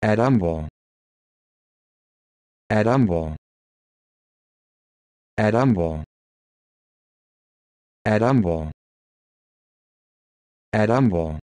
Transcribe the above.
At Humble. At Humble. At